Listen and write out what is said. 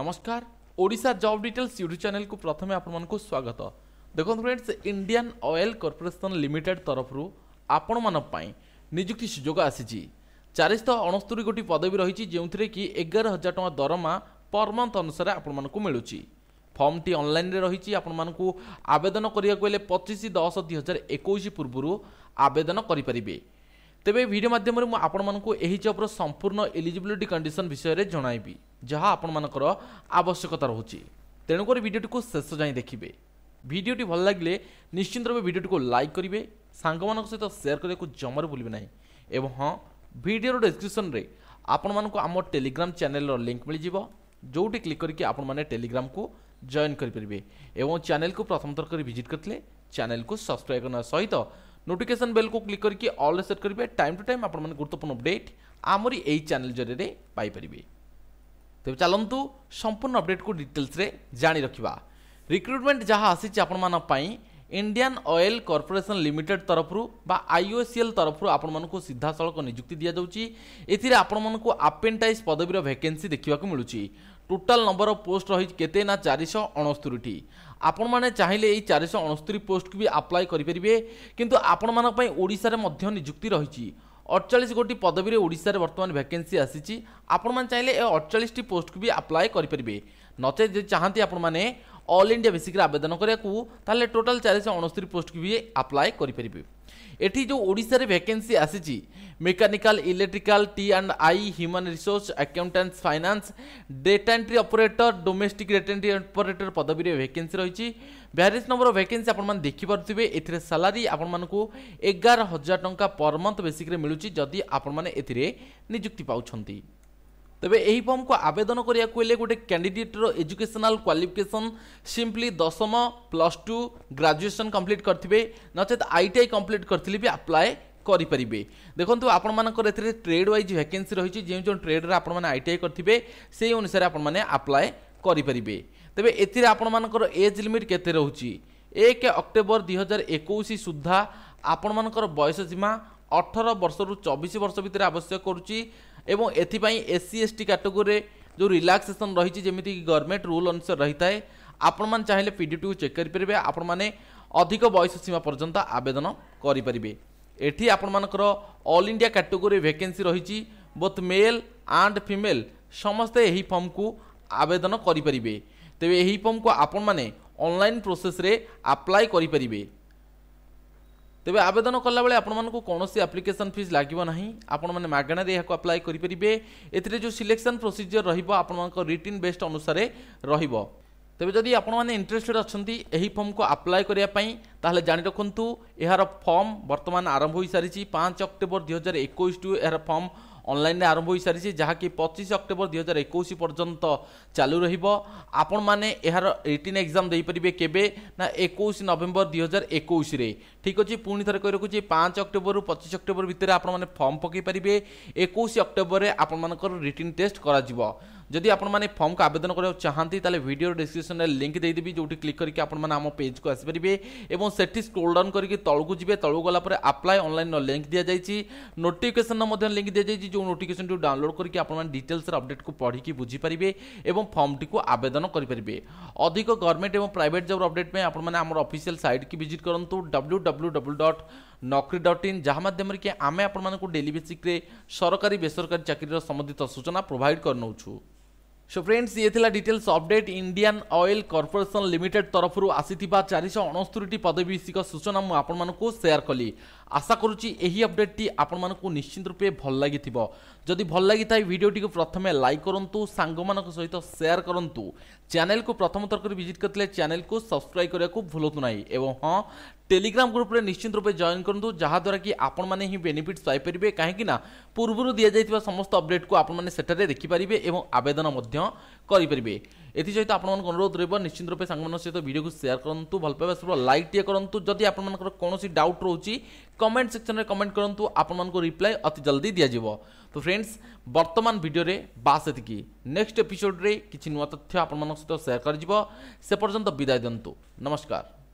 নমস্কার Odisha job details YouTube ଚ୍ୟାନେଲକୁ ପ୍ରଥମେ ଆପଣମାନଙ୍କୁ ସ୍ୱାଗତ ଦେଖନ୍ତୁ friends Indian Oil Corporation Limited ତରଫରୁ ଆପଣମାନଙ୍କ ପାଇଁ ନିଯୁକ୍ତି ସୁଯୋଗ ଆସିଛି ଚାରିଶହ ଅଣସ୍ତରୀ ଗୋଟି ପଦବୀ ରହିଛି ଯେଉଁଥିରେ କି ଏଗାର ହଜାର ଟଙ୍କା ଦରମା ପର୍ ମନ୍ଥ ଅନୁସାରେ ଆପଣମାନଙ୍କୁ ମିଳୁଛି ଫର୍ମଟି ଅନଲାଇନ୍ରେ ରହିଛି ଆପଣମାନଙ୍କୁ ଆବେଦନ କରିବାକୁ ହେଲେ ପଚିଶ ଦଶ ଦୁଇ ହଜାର ଏକୋଇଶ ପୂର୍ବରୁ ଆବେଦନ କରିପାରିବେ ତେବେ ଭିଡ଼ିଓ ମାଧ୍ୟମରେ ମୁଁ ଆପଣମାନଙ୍କୁ ଏହି ଜବ୍ର ସମ୍ପୂର୍ଣ୍ଣ ଏଲିଜିବିଲିଟି କଣ୍ଡିସନ୍ ବିଷୟରେ ଜଣାଇବି ଯାହା ଆପଣମାନଙ୍କର ଆବଶ୍ୟକତା ରହୁଛି ତେଣୁକରି ଭିଡ଼ିଓଟିକୁ ଶେଷ ଯାଏଁ ଦେଖିବେ ଭିଡ଼ିଓଟି ଭଲ ଲାଗିଲେ ନିଶ୍ଚିନ୍ତ ଭାବେ ଭିଡ଼ିଓଟିକୁ ଲାଇକ୍ କରିବେ ସାଙ୍ଗମାନଙ୍କ ସହିତ ସେୟାର କରିବାକୁ ଜମାରୁ ଭୁଲିବେ ନାହିଁ ଏବଂ ହଁ ଭିଡ଼ିଓର ଡେସ୍କ୍ରିପସନ୍ରେ ଆପଣମାନଙ୍କୁ ଆମ ଟେଲିଗ୍ରାମ ଚ୍ୟାନେଲର ଲିଙ୍କ୍ ମିଳିଯିବ ଯେଉଁଠି କ୍ଲିକ୍ କରିକି ଆପଣମାନେ ଟେଲିଗ୍ରାମକୁ ଜଏନ୍ କରିପାରିବେ ଏବଂ ଚ୍ୟାନେଲକୁ ପ୍ରଥମ ଥର କରି ଭିଜିଟ୍ କରିଥିଲେ ଚ୍ୟାନେଲକୁ ସବସ୍କ୍ରାଇବ୍ କରିବା ସହିତ ନୋଟିଫିକେସନ୍ ବେଲ୍କୁ କ୍ଲିକ୍ କରିକି ଅଲ୍ରେ ସେଟ୍ କରିବେ ଟାଇମ୍ ଟୁ ଟାଇମ୍ ଆପଣମାନେ ଗୁରୁତ୍ୱପୂର୍ଣ୍ଣ ଅପଡ଼େଟ୍ ଆମରି ଏହି ଚ୍ୟାନେଲ୍ ଜରିଆରେ ପାଇପାରିବେ ତେବେ ଚାଲନ୍ତୁ ସମ୍ପୂର୍ଣ୍ଣ ଅପଡ଼େଟ୍କୁ ଡିଟେଲ୍ସରେ ଜାଣି ରଖିବା ରିକ୍ରୁଟମେଣ୍ଟ ଯାହା ଆସିଛି ଆପଣମାନଙ୍କ ପାଇଁ ଇଣ୍ଡିଆନ୍ ଅଏଲ୍ କର୍ପୋରେସନ୍ ଲିମିଟେଡ୍ ତରଫରୁ ବା ଆଇଓସିଏଲ୍ ତରଫରୁ ଆପଣମାନଙ୍କୁ ସିଧାସଳଖ ନିଯୁକ୍ତି ଦିଆଯାଉଛି ଏଥିରେ ଆପଣମାନଙ୍କୁ ଆପେଣ୍ଟାଇଜ୍ ପଦବୀର ଭେକେନ୍ସି ଦେଖିବାକୁ ମିଳୁଛି ଟୋଟାଲ୍ ନମ୍ବର ଅଫ୍ ପୋଷ୍ଟ ରହିଛି କେତେ ନା ଚାରିଶହ ଅଣସ୍ତୁରିଟି ଆପଣମାନେ ଚାହିଁଲେ ଏହି ଚାରିଶହ ଅଣସ୍ତୁରି ପୋଷ୍ଟକୁ ବି ଆପ୍ଲାଏ କରିପାରିବେ କିନ୍ତୁ ଆପଣମାନଙ୍କ ପାଇଁ ଓଡ଼ିଶାରେ ମଧ୍ୟ ନିଯୁକ୍ତି ରହିଛି ଅଠଚାଳିଶ ଗୋଟି ପଦବୀରେ ଓଡ଼ିଶାରେ ବର୍ତ୍ତମାନ ଭ୍ୟାକେନ୍ସି ଆସିଛି ଆପଣମାନେ ଚାହିଁଲେ ଏ ଅଠଚାଳିଶଟି ପୋଷ୍ଟକୁ ବି ଆପ୍ଲାଏ କରିପାରିବେ ନଚେତ୍ ଯଦି ଚାହାନ୍ତି ଆପଣମାନେ অল ইন্ডিয়া বেসিক্রে আবেদন করা তাহলে টোটাল চারিশ অণস্তরি পোস্টকে বি আপ্লাই করে এটি যে ওড়শার ভ্যাকেন্সি আসিছি mechanical electrical T and I human resource accountants finance data entry operator domestic data entry operator পদবীরে ভ্যাকেন্সি রয়েছে ভ্যারিয়াস নম্বর ভ্যাকেন্সি আপনার দেখিপারে এতে স্যালারি আপনার এগার হাজার টঙ্কা পর মন্থ বেসিক্রে মিলুচি যদি আপনার এতে নিযুক্তি পাচ্ছেন ତେବେ ଏହି ଫର୍ମକୁ ଆବେଦନ କରିବାକୁ ହେଲେ ଗୋଟେ କ୍ୟାଣ୍ଡିଡେଟ୍ର ଏଜୁକେସନାଲ୍ କ୍ୱାଲିଫିକେସନ୍ ସିମ୍ପଲି ଦଶମ ପ୍ଲସ୍ ଟୁ ଗ୍ରାଜୁଏସନ୍ କମ୍ପ୍ଲିଟ୍ କରିଥିବେ ନଚେତ୍ ଆଇ ଟି ଆଇ କମ୍ପ୍ଲିଟ୍ କରିଥିଲେ ବି ଆପ୍ଲାଏ କରିପାରିବେ ଦେଖନ୍ତୁ ଆପଣମାନଙ୍କର ଏଥିରେ ଟ୍ରେଡ୍ ୱାଇଜ୍ ଭ୍ୟାକେନ୍ସି ରହିଛି ଯେଉଁ ଯେଉଁ ଟ୍ରେଡ୍ରେ ଆପଣମାନେ ଆଇ ଟି ଆଇ କରିଥିବେ ସେହି ଅନୁସାରେ ଆପଣମାନେ ଆପ୍ଲାଏ କରିପାରିବେ ତେବେ ଏଥିରେ ଆପଣମାନଙ୍କର ଏଜ୍ ଲିମିଟ୍ କେତେ ରହୁଛି ଏକ ଅକ୍ଟୋବର ଦୁଇହଜାର ଏକୋଇଶ ସୁଦ୍ଧା ଆପଣମାନଙ୍କର ବୟସ ସୀମା ଅଠର ବର୍ଷରୁ ଚବିଶ ବର୍ଷ ଭିତରେ ଆବଶ୍ୟକ କରୁଛି ଏବଂ ଏଥିପାଇଁ ଏସ୍ ସି ଏସ୍ ଟି କାଟେଗୋରୀରେ ଯେଉଁ ରିଲାକ୍ସେସନ୍ ରହିଛି ଯେମିତିକି ଗଭର୍ଣ୍ଣମେଣ୍ଟ ରୁଲ୍ ଅନୁସାରେ ରହିଥାଏ ଆପଣମାନେ ଚାହିଁଲେ ପିଡ଼ିଟିକୁ ଚେକ୍ କରିପାରିବେ ଆପଣମାନେ ଅଧିକ ବୟସ ସୀମା ପର୍ଯ୍ୟନ୍ତ ଆବେଦନ କରିପାରିବେ ଏଠି ଆପଣମାନଙ୍କର ଅଲ୍ ଇଣ୍ଡିଆ କାଟେଗୋରୀ ଭେକେନ୍ସି ରହିଛି ବୋଥ୍ ମେଲ୍ ଆଣ୍ଡ ଫିମେଲ୍ ସମସ୍ତେ ଏହି ଫର୍ମକୁ ଆବେଦନ କରିପାରିବେ ତେବେ ଏହି ଫର୍ମକୁ ଆପଣମାନେ ଅନଲାଇନ୍ ପ୍ରୋସେସ୍ରେ ଆପ୍ଲାଏ କରିପାରିବେ ତେବେ ଆବେଦନ କଲାବେଳେ ଆପଣମାନଙ୍କୁ କୌଣସି ଆପ୍ଲିକେସନ୍ ଫିସ୍ ଲାଗିବ ନାହିଁ ଆପଣମାନେ ମାଗଣାରେ ଏହାକୁ ଆପ୍ଲାଏ କରିପାରିବେ ଏଥିରେ ଯେଉଁ ସିଲେକ୍ସନ୍ ପ୍ରୋସିଜିଓର ରହିବ ଆପଣମାନଙ୍କ ରିଟିନ୍ ବେଷ୍ଟ ଅନୁସାରେ ରହିବ ତେବେ ଯଦି ଆପଣମାନେ ଇଣ୍ଟରେଷ୍ଟେଡ୍ ଅଛନ୍ତି ଏହି ଫର୍ମକୁ ଆପ୍ଲାଏ କରିବା ପାଇଁ ତାହେଲେ ଜାଣି ରଖନ୍ତୁ ଏହାର ଫର୍ମ ବର୍ତ୍ତମାନ ଆରମ୍ଭ ହୋଇସାରିଛି ପାଞ୍ଚ ଅକ୍ଟୋବର ଦୁଇହଜାର ଏକୋଇଶରୁ ଏହାର ଫର୍ମ ଅନଲାଇନ୍ରେ ଆରମ୍ଭ ହୋଇସାରିଛି ଯାହାକି ପଚିଶ ଅକ୍ଟୋବର ଦୁଇହଜାର ଏକୋଇଶ ପର୍ଯ୍ୟନ୍ତ ଚାଲୁ ରହିବ ଆପଣମାନେ ଏହାର ରିଟିନ୍ ଏକ୍ଜାମ୍ ଦେଇପାରିବେ କେବେ ନା ଏକୋଇଶ ନଭେମ୍ବର ଦୁଇହଜାର ଏକୋଇଶରେ ଠିକ୍ ଅଛି ପୁଣି ଥରେ କହି ରଖୁଛି ପାଞ୍ଚ ଅକ୍ଟୋବରରୁ ପଚିଶ ଅକ୍ଟୋବର ଭିତରେ ଆପଣମାନେ ଫର୍ମ ପକାଇ ପାରିବେ ଏକୋଇଶ ଅକ୍ଟୋବରରେ ଆପଣମାନଙ୍କର ରିଟିନ୍ ଟେଷ୍ଟ କରାଯିବ जदि आपने फर्म को आवेदन करा चाहती तेल भिडियो डिस्क्रिप्सन में लिंक देदेवि जोटी क्लिक करके आम पेज को आसपारे और से स्क्रोल डाउन करके तौक जी तलू गला आप्लाय अनल लिंक दि जाइए नोटिकेसन लिंक दि जाइए जो नोटिकेसन टू डाउनलोड करके आपने डिटेल्स अपडेट को पढ़ी बुझीपारे और फर्म टी आवेदन करेंगे अधिक गवर्नमेंट और प्राइट जब अपडेट में आपने आम अफिसीआल सैट की भिजिट करूँ W W W dot Naukri dot in ଯାହା ମାଧ୍ୟମରେ କି ଆମେ ଆପଣମାନଙ୍କୁ ଡେଲି ବେସିକ୍ରେ ସରକାରୀ ବେସରକାରୀ ଚାକିରିର ସମ୍ବନ୍ଧିତ ସୂଚନା ପ୍ରୋଭାଇଡ଼ କରିନେଉଛୁ সো ফ্রেন্ডস ইয়ে লা details update Indian Oil Corporation Limited তরফর আসিথিবা চারিশ অণস্তরিটি পদবী বিষয়ক সূচনা মু আপনার সেয়ার কলি আশা করুচি এই অপডেটটি আপনার নিশ্চিত রূপে ভাল লাগিথিব যদি ভাল লাগি থাকে ভিডিওটি প্রথমে লাইক করতু সাঙ্গ সহিত সেয়ার করতু চ্যানেল প্রথম তরকরি ভিজিট করলে চ্যানেল সবসক্রাইব করা ভুলতু না এবং হ্যাঁ টেলিগ্রাম গ্রুপে নিশ্চিত রূপে জয়েন করতু যাদ্বারা কি আপনার হি বেনিফিটস পাইপারে কিনা পূর্ব দিয়া সমস্ত অপডেট কু আপনার সেটার দেখিপারে এবং আবেদন করে এসহ আপনার অনুরোধ রহব নিশ্চিত রূপে সাংমান সহ ভিডিও সেয়ার করতু ভাল পাইবা সহ লাইক টিকে করতু যদি আপনার কোণী ডাউট রয়েছে কমেন্ট সেকশনে কমেন্ট করতু আপনার রিপ্লাই অতি জলদি দিয়াযিব তো ফ্রেন্ডস বর্তমান ভিডিওরে বাস এতিকি নেক্সট এপিসোডে কিছু নূয় তথ্য আপনার সহ সেয়ার করা সেপর্যন্ত বিদায় দিন্তু নমস্কার